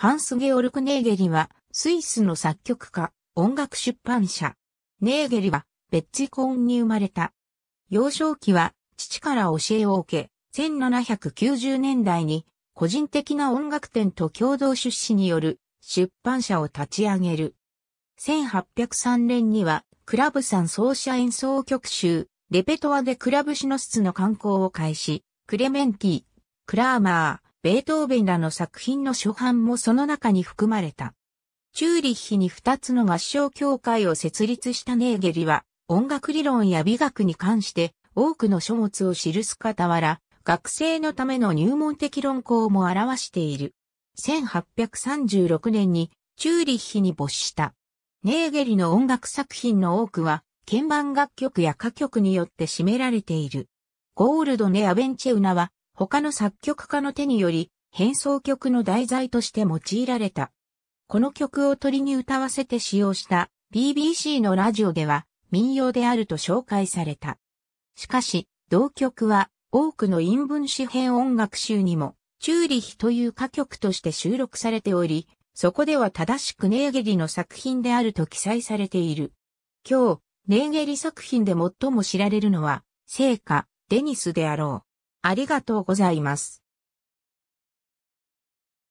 ハンス・ゲオルク・ネーゲリは、スイスの作曲家、音楽出版社。ネーゲリは、ベッチコーンに生まれた。幼少期は、父から教えを受け、1790年代に、個人的な音楽店と共同出資による出版社を立ち上げる。1803年には、クラブさん奏者演奏曲集、レペトワでクラブシノスツの観光を開始、クレメンティ、クラーマー、ベートーベンらの作品の初版もその中に含まれた。チューリッヒに二つの合唱協会を設立したネーゲリは、音楽理論や美学に関して多くの書物を記す傍ら、学生のための入門的論考も表している。1836年にチューリッヒに没した。ネーゲリの音楽作品の多くは、鍵盤楽曲や歌曲によって占められている。ゴールドネ・アベンチェウナは、他の作曲家の手により変奏曲の題材として用いられた。この曲を鳥に歌わせて使用した BBC のラジオでは民謡であると紹介された。しかし、同曲は多くの陰文詩編音楽集にも、チューリヒという歌曲として収録されており、そこでは正しくネーゲリの作品であると記載されている。今日、ネーゲリ作品で最も知られるのは、聖歌、デニスであろう。ありがとうございます。